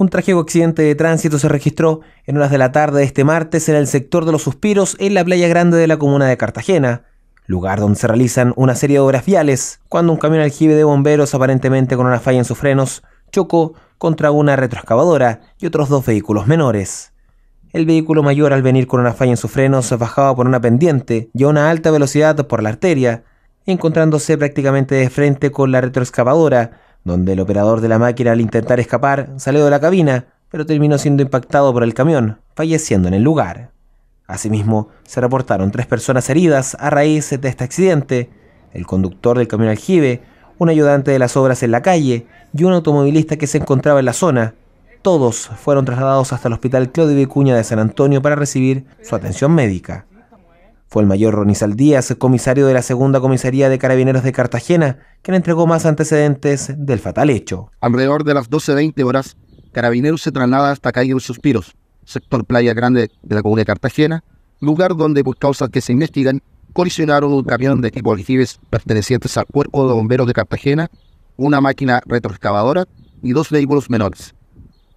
Un trágico accidente de tránsito se registró en horas de la tarde de este martes en el sector de los suspiros en la playa grande de la comuna de Cartagena, lugar donde se realizan una serie de obras viales, cuando un camión aljibe de bomberos, aparentemente con una falla en sus frenos, chocó contra una retroexcavadora y otros dos vehículos menores. El vehículo mayor, al venir con una falla en sus frenos, bajaba por una pendiente y a una alta velocidad por la arteria, encontrándose prácticamente de frente con la retroexcavadora, donde el operador de la máquina al intentar escapar salió de la cabina, pero terminó siendo impactado por el camión, falleciendo en el lugar. Asimismo, se reportaron tres personas heridas a raíz de este accidente, el conductor del camión aljibe, un ayudante de las obras en la calle y un automovilista que se encontraba en la zona. Todos fueron trasladados hasta el Hospital Claudio Cuña de San Antonio para recibir su atención médica. Fue el mayor Ronizal Díaz, comisario de la segunda comisaría de carabineros de Cartagena, quien entregó más antecedentes del fatal hecho. Alrededor de las 12.20 horas, Carabineros se traslada hasta calle Los Suspiros, sector Playa Grande de la comuna de Cartagena, lugar donde, por causas que se investigan, colisionaron un camión de equipos aljibes pertenecientes al Cuerpo de Bomberos de Cartagena, una máquina retroexcavadora y dos vehículos menores.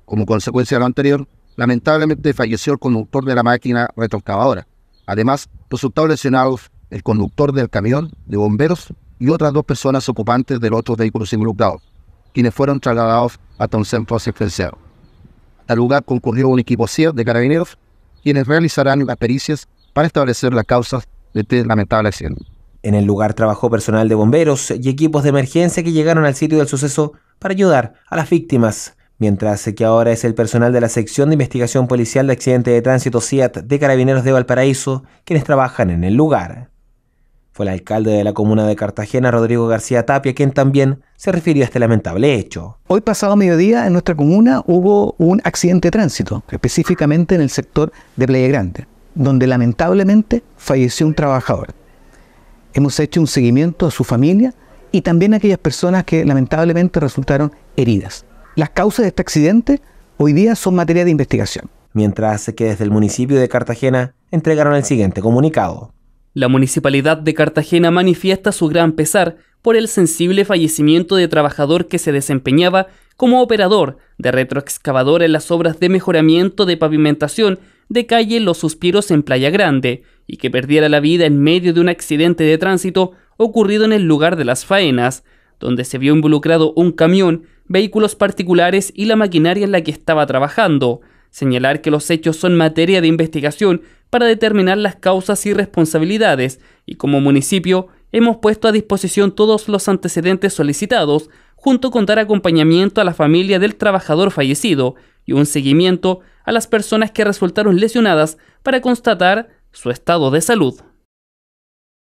Como consecuencia de lo anterior, lamentablemente falleció el conductor de la máquina retroexcavadora, Además, resultaron lesionados el conductor del camión de bomberos y otras dos personas ocupantes del otro vehículo vehículos quienes fueron trasladados hasta un centro asistencial. Al lugar concurrió un equipo CIA de carabineros, quienes realizarán las pericias para establecer las causas de este lamentable accidente. En el lugar trabajó personal de bomberos y equipos de emergencia que llegaron al sitio del suceso para ayudar a las víctimas. Mientras que ahora es el personal de la sección de investigación policial de accidente de tránsito CIAT de Carabineros de Valparaíso quienes trabajan en el lugar. Fue el alcalde de la comuna de Cartagena, Rodrigo García Tapia, quien también se refirió a este lamentable hecho. Hoy pasado mediodía en nuestra comuna hubo un accidente de tránsito, específicamente en el sector de Playa Grande, donde lamentablemente falleció un trabajador. Hemos hecho un seguimiento a su familia y también a aquellas personas que lamentablemente resultaron heridas. Las causas de este accidente hoy día son materia de investigación. Mientras que desde el municipio de Cartagena entregaron el siguiente comunicado. La municipalidad de Cartagena manifiesta su gran pesar por el sensible fallecimiento de trabajador que se desempeñaba como operador de retroexcavador en las obras de mejoramiento de pavimentación de calle Los Suspiros en Playa Grande y que perdiera la vida en medio de un accidente de tránsito ocurrido en el lugar de las faenas, donde se vio involucrado un camión vehículos particulares y la maquinaria en la que estaba trabajando. Señalar que los hechos son materia de investigación para determinar las causas y responsabilidades, y como municipio hemos puesto a disposición todos los antecedentes solicitados, junto con dar acompañamiento a la familia del trabajador fallecido y un seguimiento a las personas que resultaron lesionadas para constatar su estado de salud.